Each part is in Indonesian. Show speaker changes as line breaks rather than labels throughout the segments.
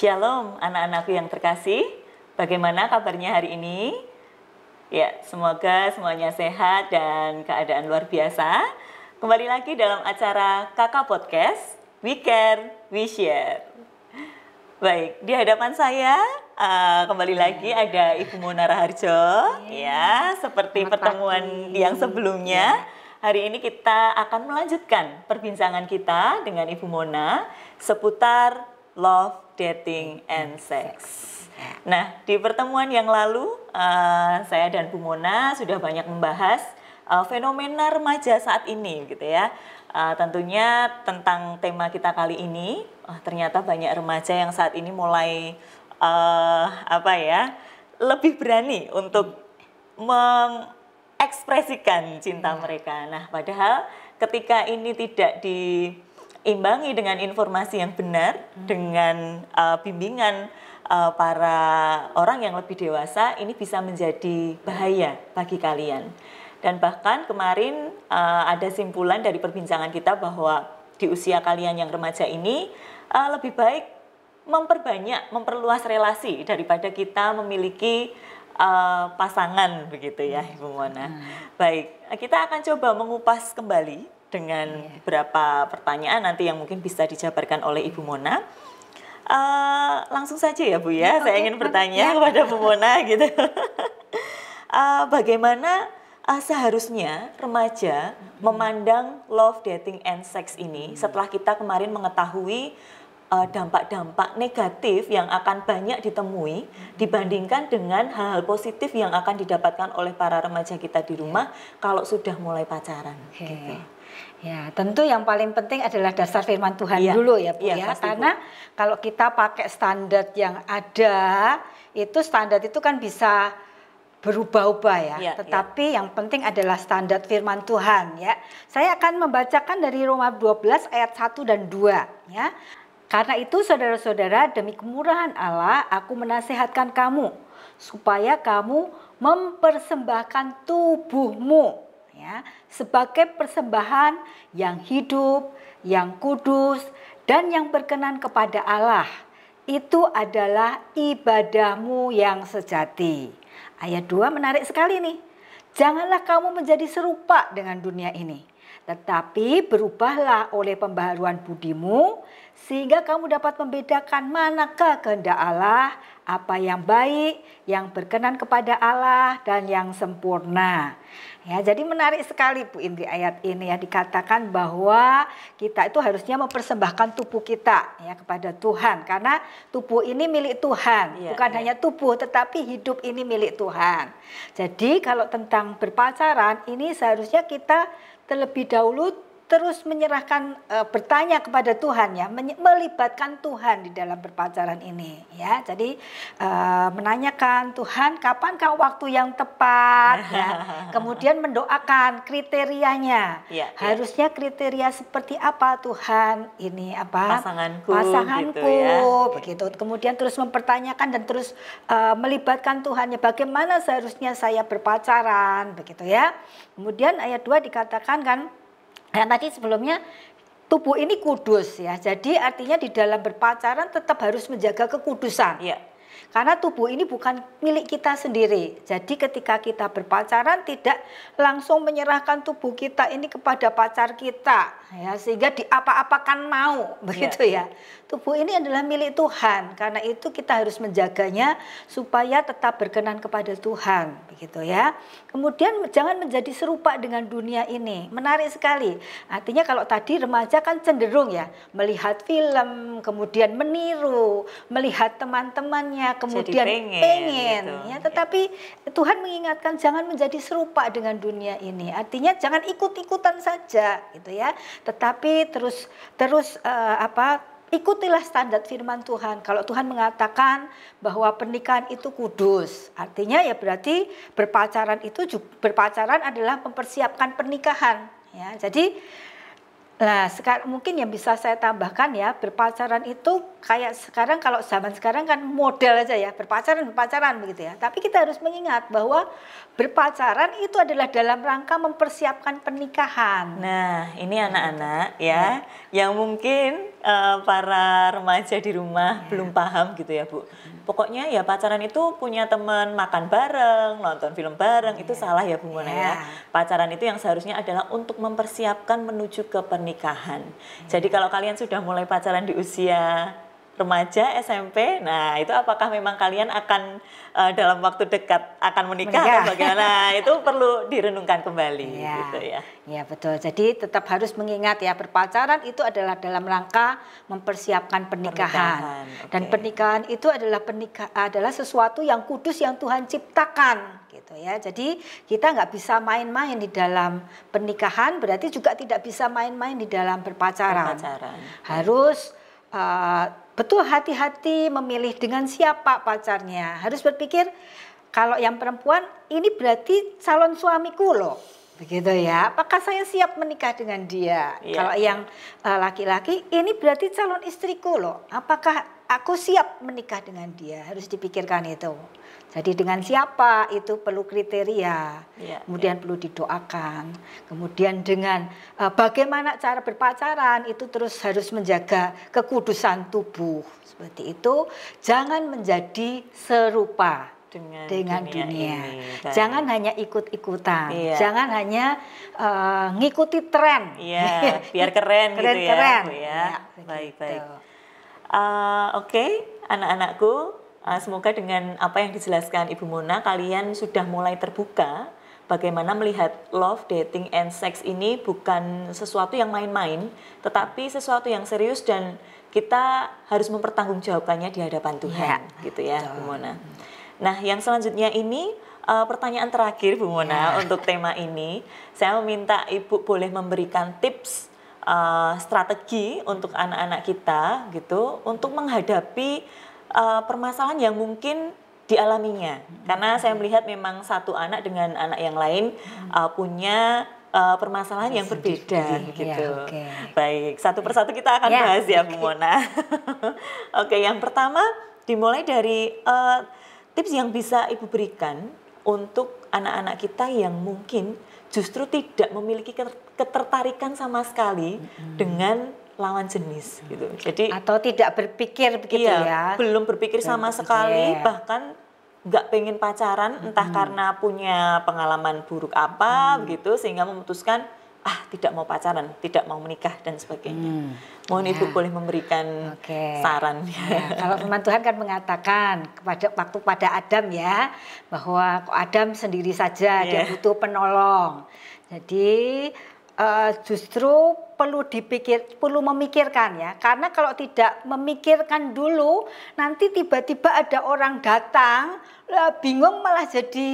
Shalom anak-anakku yang terkasih. Bagaimana kabarnya hari ini? Ya, semoga semuanya sehat dan keadaan luar biasa. Kembali lagi dalam acara Kakak Podcast We Care, We Share. Baik, di hadapan saya uh, kembali yeah. lagi ada Ibu Mona Raharjo yeah. ya, seperti Selamat pertemuan pagi. yang sebelumnya. Yeah. Hari ini kita akan melanjutkan perbincangan kita dengan Ibu Mona seputar love, dating, and sex. Nah, di pertemuan yang lalu, uh, saya dan Bu Mona sudah banyak membahas uh, fenomena remaja saat ini, gitu ya. Uh, tentunya tentang tema kita kali ini, uh, ternyata banyak remaja yang saat ini mulai uh, apa ya, lebih berani untuk mengekspresikan cinta mereka. Nah, padahal ketika ini tidak di imbangi dengan informasi yang benar hmm. dengan uh, bimbingan uh, para orang yang lebih dewasa ini bisa menjadi bahaya bagi kalian dan bahkan kemarin uh, ada simpulan dari perbincangan kita bahwa di usia kalian yang remaja ini uh, lebih baik memperbanyak memperluas relasi daripada kita memiliki uh, pasangan begitu ya Ibu Mona. Hmm. Baik, kita akan coba mengupas kembali dengan yeah. beberapa pertanyaan nanti yang mungkin bisa dijabarkan oleh Ibu Mona. Uh, langsung saja ya Bu ya, yeah, saya okay. ingin bertanya yeah. kepada Bu Mona gitu. uh, bagaimana uh, seharusnya remaja hmm. memandang love, dating, and sex ini hmm. setelah kita kemarin mengetahui dampak-dampak uh, negatif yang akan banyak ditemui hmm. dibandingkan dengan hal-hal positif yang akan didapatkan oleh para remaja kita di rumah yeah. kalau sudah mulai pacaran. Okay. Gitu. Ya, tentu yang paling penting adalah dasar firman Tuhan ya, dulu ya Bu ya. ya. Pasti, Karena Bu. kalau kita
pakai standar yang ada, itu standar itu kan bisa berubah-ubah ya. ya. Tetapi ya. yang penting adalah standar firman Tuhan ya. Saya akan membacakan dari Roma 12 ayat 1 dan 2 ya. Karena itu saudara-saudara demi kemurahan Allah aku menasehatkan kamu supaya kamu mempersembahkan tubuhmu ya, sebagai persembahan yang hidup, yang kudus, dan yang berkenan kepada Allah. Itu adalah ibadahmu yang sejati. Ayat 2 menarik sekali nih. Janganlah kamu menjadi serupa dengan dunia ini, tetapi berubahlah oleh pembaharuan budimu sehingga kamu dapat membedakan manakah kehendak Allah, apa yang baik, yang berkenan kepada Allah dan yang sempurna. Ya, jadi menarik sekali Bu Indri ayat ini ya dikatakan bahwa kita itu harusnya mempersembahkan tubuh kita ya kepada Tuhan karena tubuh ini milik Tuhan, ya, bukan ya. hanya tubuh tetapi hidup ini milik Tuhan. Jadi kalau tentang berpacaran ini seharusnya kita terlebih dahulu terus menyerahkan e, bertanya kepada Tuhan ya melibatkan Tuhan di dalam berpacaran ini ya jadi e, menanyakan Tuhan kapan kau waktu yang tepat ya kemudian mendoakan kriterianya ya, ya. harusnya ya. kriteria seperti apa Tuhan ini apa pasanganku pasanganku gitu ya. begitu kemudian terus mempertanyakan dan terus e, melibatkan Tuhan ya bagaimana seharusnya saya berpacaran begitu ya kemudian ayat 2 dikatakan kan dan tadi sebelumnya tubuh ini kudus ya. Jadi artinya di dalam berpacaran tetap harus menjaga kekudusan. Ya. Karena tubuh ini bukan milik kita sendiri. Jadi ketika kita berpacaran tidak langsung menyerahkan tubuh kita ini kepada pacar kita ya sehingga apa apakan mau ya. begitu ya. ya. Tubuh ini adalah milik Tuhan. Karena itu kita harus menjaganya supaya tetap berkenan kepada Tuhan, begitu ya. Kemudian jangan menjadi serupa dengan dunia ini. Menarik sekali. Artinya kalau tadi remaja kan cenderung ya melihat film, kemudian meniru, melihat teman-temannya, kemudian Jadi pengen, pengen gitu. ya. ya. Tetapi ya. Tuhan mengingatkan jangan menjadi serupa dengan dunia ini. Artinya jangan ikut-ikutan saja, gitu ya tetapi terus terus uh, apa ikutilah standar firman Tuhan. Kalau Tuhan mengatakan bahwa pernikahan itu kudus, artinya ya berarti berpacaran itu juga, berpacaran adalah mempersiapkan pernikahan. Ya, jadi, nah sekarang mungkin yang bisa saya tambahkan ya berpacaran itu kayak sekarang kalau zaman sekarang kan model aja ya berpacaran berpacaran begitu ya tapi kita harus mengingat bahwa berpacaran itu adalah dalam rangka mempersiapkan pernikahan
nah ini nah, anak-anak ya, ya yang mungkin uh, para remaja di rumah ya. belum paham gitu ya bu hmm. pokoknya ya pacaran itu punya teman makan bareng nonton film bareng ya. itu iya. salah ya bu Mona ya. ya pacaran itu yang seharusnya adalah untuk mempersiapkan menuju ke pernikahan ya. jadi kalau kalian sudah mulai pacaran di usia remaja SMP. Nah, itu apakah memang kalian akan uh, dalam waktu dekat akan menikah, menikah. atau bagaimana? itu perlu direnungkan kembali iya. gitu ya. ya.
Ya, betul. Jadi tetap harus mengingat ya perpacaran itu adalah dalam rangka mempersiapkan pernikahan. pernikahan. Dan pernikahan itu adalah adalah sesuatu yang kudus yang Tuhan ciptakan gitu ya. Jadi kita nggak bisa main-main di dalam pernikahan, berarti juga tidak bisa main-main di dalam berpacaran. berpacaran. Harus uh, Betul hati-hati memilih dengan siapa pacarnya. Harus berpikir kalau yang perempuan ini berarti calon suamiku loh. Begitu ya. Apakah saya siap menikah dengan dia? Iya. Kalau yang eh, laki-laki uh, ini berarti calon istriku loh. Apakah aku siap menikah dengan dia? Harus dipikirkan itu. Jadi dengan siapa itu perlu kriteria, yeah, kemudian yeah. perlu didoakan, kemudian dengan uh, bagaimana cara berpacaran itu terus harus menjaga kekudusan tubuh seperti itu. Jangan menjadi serupa dengan, dengan dunia. dunia. Ini, jangan hanya ikut-ikutan, iya. jangan hanya uh, ngikuti tren. Iya, biar keren, keren gitu ya. keren. Ya,
ya baik, baik. Uh, Oke, okay. anak-anakku Ah, semoga dengan apa yang dijelaskan Ibu Mona, kalian sudah mulai terbuka bagaimana melihat love, dating, and sex ini bukan sesuatu yang main-main, tetapi sesuatu yang serius dan kita harus mempertanggungjawabkannya di hadapan iya, Tuhan, ya. gitu ya, Bu Mona. Nah, yang selanjutnya ini eh, pertanyaan terakhir Bu Mona ya. untuk tema ini, saya meminta Ibu boleh memberikan tips eh, strategi untuk anak-anak kita, gitu, untuk menghadapi uh, permasalahan yang mungkin dialaminya karena hmm. saya melihat memang satu anak dengan anak yang lain uh, punya uh, permasalahan yang berbeda iya, gitu. Ya, okay. Baik, satu persatu kita akan ya, bahas ya Bu Mona. Oke, yang pertama dimulai dari uh, tips yang bisa Ibu berikan untuk anak-anak kita yang mungkin justru tidak memiliki ketertarikan sama sekali -hmm. dengan lawan jenis gitu. Jadi atau tidak berpikir begitu iya, ya. Belum berpikir sama berpikir. sekali bahkan nggak pengen pacaran entah hmm. karena punya pengalaman buruk apa hmm. gitu sehingga memutuskan ah tidak mau pacaran, tidak mau menikah dan sebagainya. Hmm. Mohon ya. ibu boleh memberikan okay. saran. Ya, kalau
teman Tuhan kan mengatakan kepada waktu pada Adam ya bahwa kok Adam sendiri saja yeah. dia iya. butuh penolong. Jadi Eh, justru perlu dipikir, perlu memikirkan ya. Karena kalau tidak memikirkan dulu, nanti tiba-tiba ada orang datang, eh, bingung malah jadi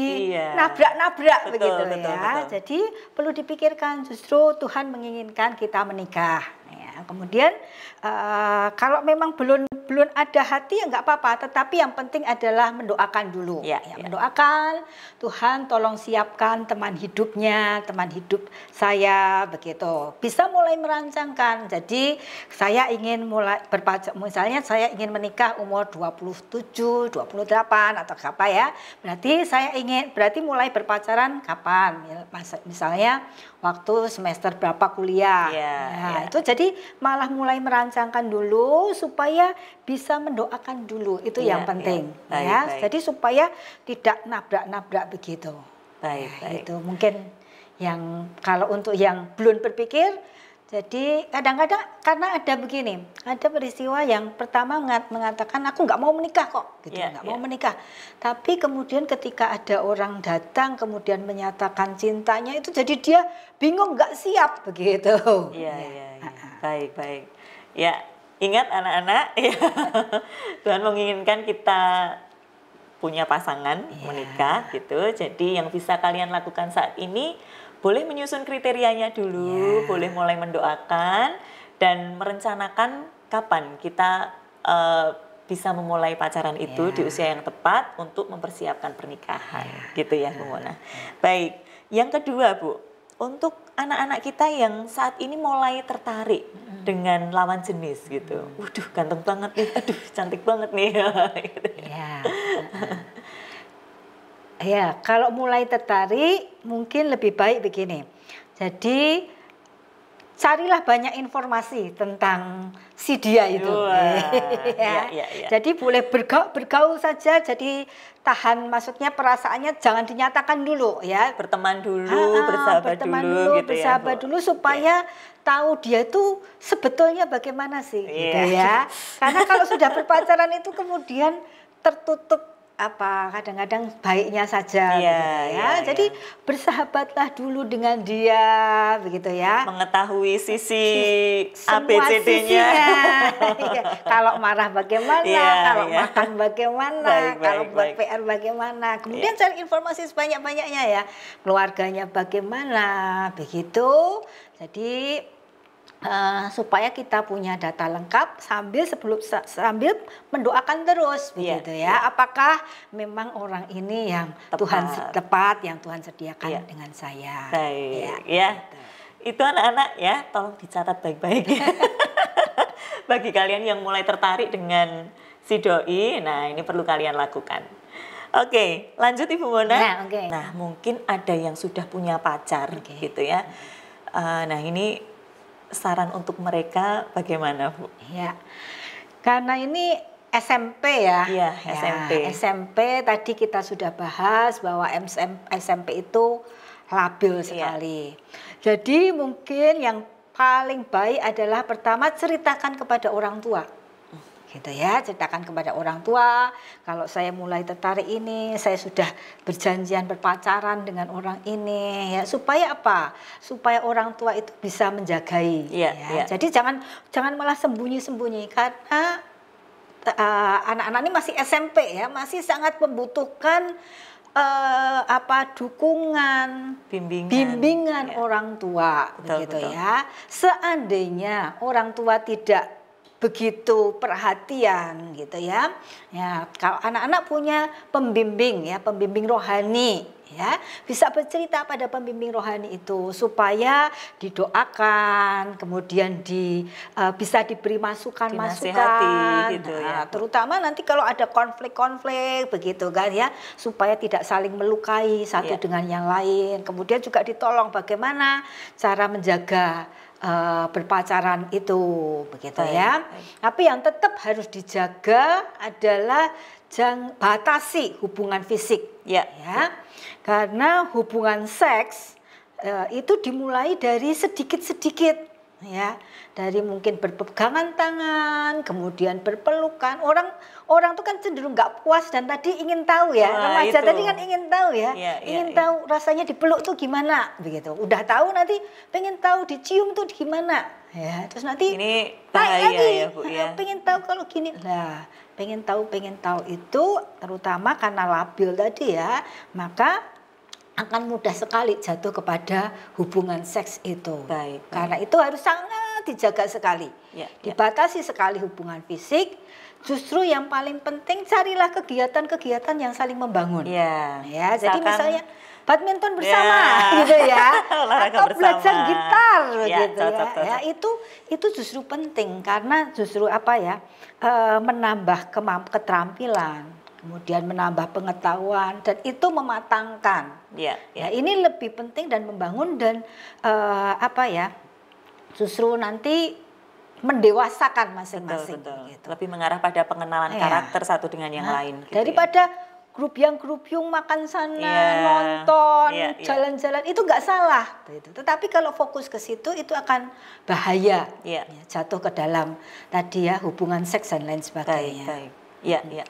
nabrak iya. nabrak-nabrak begitu betul, ya. Betul. Jadi perlu dipikirkan. Justru Tuhan menginginkan kita menikah. Ya. Kemudian uh, kalau memang belum belum ada hati ya nggak apa-apa, tetapi yang penting adalah mendoakan dulu. Ya, ya, ya. Mendoakan Tuhan tolong siapkan teman hidupnya, teman hidup saya begitu. Bisa mulai merancangkan. Jadi saya ingin mulai berpacar misalnya saya ingin menikah umur 27, 28 atau apa ya. Berarti saya ingin berarti mulai berpacaran kapan? Misalnya waktu semester berapa kuliah. Yeah, nah, yeah. itu jadi malah mulai merancangkan dulu supaya bisa mendoakan dulu. Itu yeah, yang iya. penting yeah. baik, ya. Baik. Jadi supaya tidak nabrak-nabrak begitu. Baik, nah, baik. Itu mungkin yang kalau untuk yang belum berpikir jadi kadang-kadang karena ada begini, ada peristiwa yang pertama mengatakan aku nggak mau menikah kok, gitu iya, nggak yeah, yeah. mau menikah. Tapi kemudian ketika ada orang datang kemudian menyatakan cintanya itu jadi dia bingung nggak siap begitu.
Iya yeah, iya. Yeah, iya, iya. yeah. Baik baik. Ya ingat anak-anak, ya. Tuhan menginginkan kita punya pasangan yeah. menikah gitu. Jadi yang bisa kalian lakukan saat ini boleh menyusun kriterianya dulu, yeah. boleh mulai mendoakan dan merencanakan kapan kita uh, bisa memulai pacaran itu yeah. di ya. usia yang tepat untuk mempersiapkan pernikahan, yeah. gitu ya, Bu ya. Mona. Yeah. Baik, yang kedua, Bu, untuk anak-anak kita yang saat ini mulai tertarik hmm. dengan lawan jenis gitu. Hmm. Waduh, ganteng banget nih. Aduh, cantik banget nih. gitu. Yeah.
Ya, kalau mulai tertarik mungkin lebih baik begini. Jadi carilah banyak informasi tentang si dia itu. Wah, ya. Ya, ya, ya. Jadi boleh bergaul bergaul saja. Jadi tahan maksudnya perasaannya jangan dinyatakan dulu
ya. Berteman dulu, ah, bersahabat berteman dulu, dulu gitu ya, bersahabat ya,
dulu supaya ya. tahu dia itu sebetulnya bagaimana sih ya. gitu iya. ya. Karena kalau sudah berpacaran itu kemudian tertutup apa kadang-kadang baiknya saja yeah, iya, ya. Yeah, iya. Jadi yeah. bersahabatlah dulu dengan dia begitu ya. Mengetahui sisi
ABCD-nya. ya.
Iya. Kalau marah bagaimana, yeah, kalau yeah. makan bagaimana, baik, kalau buat baik. PR bagaimana. Kemudian yeah. cari informasi sebanyak-banyaknya ya. Keluarganya bagaimana begitu. Jadi Uh, supaya kita punya data lengkap sambil sebelum sambil mendoakan terus yeah, begitu ya. Yeah. Apakah memang orang ini yang tepat. Tuhan tepat yang Tuhan sediakan yeah. dengan saya.
Baik. Ya. Yeah. Gitu. Itu anak-anak ya, tolong dicatat baik-baik. Bagi kalian yang mulai tertarik dengan si doi, nah ini perlu kalian lakukan. Oke, lanjut Ibu Mona. Nah, okay. nah, mungkin ada yang sudah punya pacar okay. gitu ya. Uh, nah, ini saran untuk mereka bagaimana Bu? Ya, karena ini SMP
ya. Iya, ya, SMP. SMP tadi kita sudah bahas bahwa SMP itu labil iya. sekali. Ya. Jadi mungkin yang paling baik adalah pertama ceritakan kepada orang tua gitu ya ceritakan kepada orang tua kalau saya mulai tertarik ini saya sudah berjanjian berpacaran dengan orang ini ya supaya apa supaya orang tua itu bisa menjagai yeah, ya yeah. jadi jangan jangan malah sembunyi sembunyi karena eh, anak-anak uh, ini masih SMP ya masih sangat membutuhkan uh, apa dukungan bimbingan, bimbingan ya. orang tua betul, begitu betul. ya seandainya orang tua tidak begitu perhatian gitu ya. Ya, kalau anak-anak punya pembimbing ya, pembimbing rohani ya, bisa bercerita pada pembimbing rohani itu supaya didoakan, kemudian di uh, bisa diberi masukan-masukan gitu nah, ya. Nah, terutama nanti kalau ada konflik-konflik begitu kan ya, supaya tidak saling melukai satu ya. dengan yang lain. Kemudian juga ditolong bagaimana cara menjaga Eh, berpacaran itu begitu baik, ya. Baik. Tapi yang tetap harus dijaga adalah jang, batasi hubungan fisik ya, ya. Karena hubungan seks e, itu dimulai dari sedikit-sedikit ya dari mungkin berpegangan tangan kemudian berpeluk kan orang orang tuh kan cenderung nggak puas dan tadi ingin tahu ya remaja itu. tadi kan ingin tahu ya, ya, ingin ya. tahu rasanya dipeluk tuh gimana begitu udah tahu nanti pengen tahu dicium tuh gimana ya terus nanti ini bahaya lagi ya, Bu, ya. pengen tahu kalau gini lah pengen tahu pengen tahu itu terutama karena labil tadi ya maka akan mudah sekali jatuh kepada hubungan seks itu. Baik, baik. Karena itu harus sangat dijaga sekali. Ya, ya. dibatasi ya. sekali hubungan fisik, Justru yang paling penting carilah kegiatan-kegiatan yang saling membangun. Iya. Ya, misalkan, jadi misalnya badminton ya. bersama ya. gitu ya. Atau bersama. belajar gitar ya, gitu cocok, ya. Cocok. ya. Itu itu justru penting karena justru apa ya? E, menambah kemamp keterampilan, kemudian menambah pengetahuan dan itu mematangkan. Ya, ya. ya ini lebih penting dan membangun dan uh, apa ya? Justru nanti mendewasakan masing-masing.
Gitu. Lebih mengarah pada pengenalan ya. karakter satu dengan yang nah, lain. Gitu
ya. daripada ya. grup yang grup yang makan sana, ya. nonton, iya, iya. jalan-jalan ya, jalan itu nggak salah. Gitu. Tetapi kalau fokus ke situ itu akan bahaya, ya. Ya, jatuh ke dalam tadi ya hubungan seks dan lain sebagainya. Baik, baik. Ya,
ya.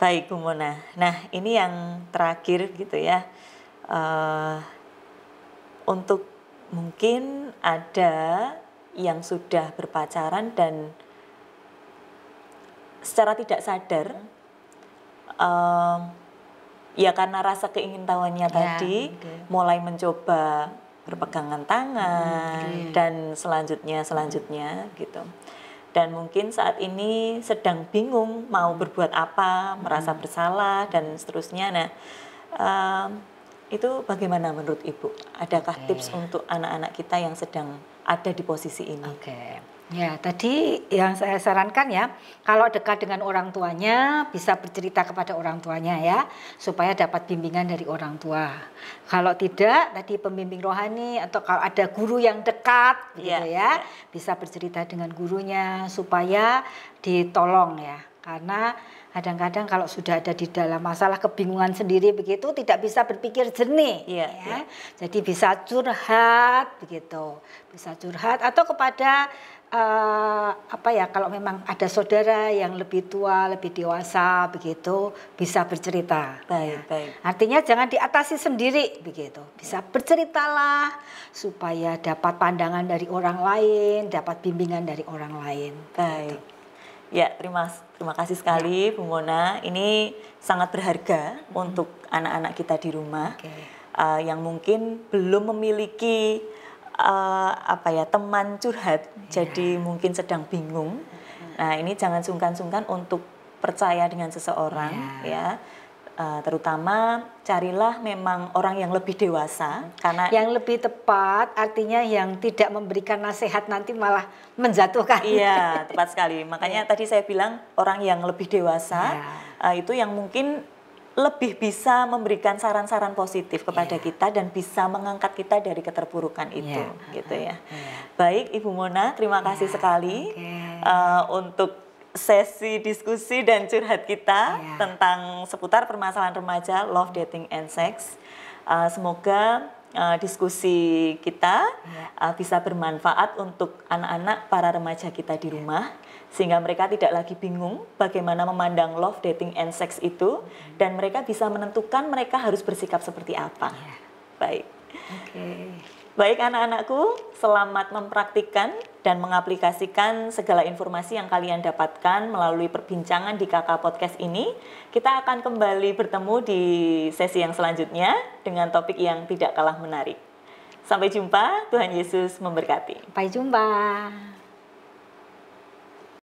Baik Bu Mona. Nah ini yang terakhir gitu ya. Uh, untuk mungkin ada yang sudah berpacaran dan secara tidak sadar uh, ya karena rasa keingintahuannya yeah, tadi okay. mulai mencoba berpegangan tangan hmm, okay. dan selanjutnya selanjutnya hmm. gitu dan mungkin saat ini sedang bingung mau berbuat apa merasa hmm. bersalah dan seterusnya nah uh, itu bagaimana menurut Ibu? Adakah okay. tips untuk anak-anak kita yang sedang ada di posisi ini? Oke. Okay.
Ya, tadi
yang saya sarankan ya, kalau dekat dengan orang
tuanya bisa bercerita kepada orang tuanya ya, supaya dapat bimbingan dari orang tua. Kalau tidak, tadi pembimbing rohani atau kalau ada guru yang dekat gitu yeah. Ya, ya, bisa bercerita dengan gurunya supaya ditolong ya. Karena kadang-kadang kalau sudah ada di dalam masalah kebingungan sendiri begitu tidak bisa berpikir jernih iya, ya. Iya. Jadi bisa curhat begitu. Bisa curhat atau kepada uh, apa ya kalau memang ada saudara yang lebih tua, lebih dewasa begitu bisa bercerita. Baik, ya. baik. Artinya jangan diatasi sendiri begitu. Bisa berceritalah supaya dapat pandangan dari orang lain,
dapat bimbingan dari orang lain. Gitu. Baik. Gitu. Ya, terima terima kasih sekali ya. Bu Mona. Ini sangat berharga hmm. untuk anak-anak kita di rumah okay. uh, eh, yang mungkin belum memiliki uh, apa ya teman curhat. Ya. Jadi mungkin sedang bingung. Nah, ini jangan sungkan-sungkan untuk percaya dengan seseorang iya. ya. ya Eh, terutama carilah memang orang yang lebih dewasa karena yang lebih tepat artinya yang tidak memberikan nasihat
nanti malah menjatuhkan. Iya,
tepat sekali. Makanya yeah. tadi saya bilang orang yang lebih dewasa yeah. Iya. uh, itu yang mungkin lebih bisa memberikan saran-saran positif kepada yeah. kita dan bisa mengangkat kita dari keterpurukan iya. itu yeah. gitu ya. Yeah. Baik Ibu Mona, terima yeah. kasih iya, sekali okay. uh, eh, untuk sesi diskusi dan curhat kita yeah. tentang seputar permasalahan remaja, love, dating, and sex. Uh, semoga uh, diskusi kita yeah. uh, bisa bermanfaat untuk anak-anak para remaja kita di iya. rumah yeah. sehingga mereka tidak lagi bingung bagaimana memandang love, dating, and sex itu mm. dan mereka bisa menentukan mereka harus bersikap seperti apa. Yeah. Baik. Okay. Baik anak-anakku, selamat mempraktikkan dan mengaplikasikan segala informasi yang kalian dapatkan melalui perbincangan di Kakak Podcast ini. Kita akan kembali bertemu di sesi yang selanjutnya dengan topik yang tidak kalah menarik. Sampai jumpa, Tuhan Yesus memberkati. Sampai jumpa.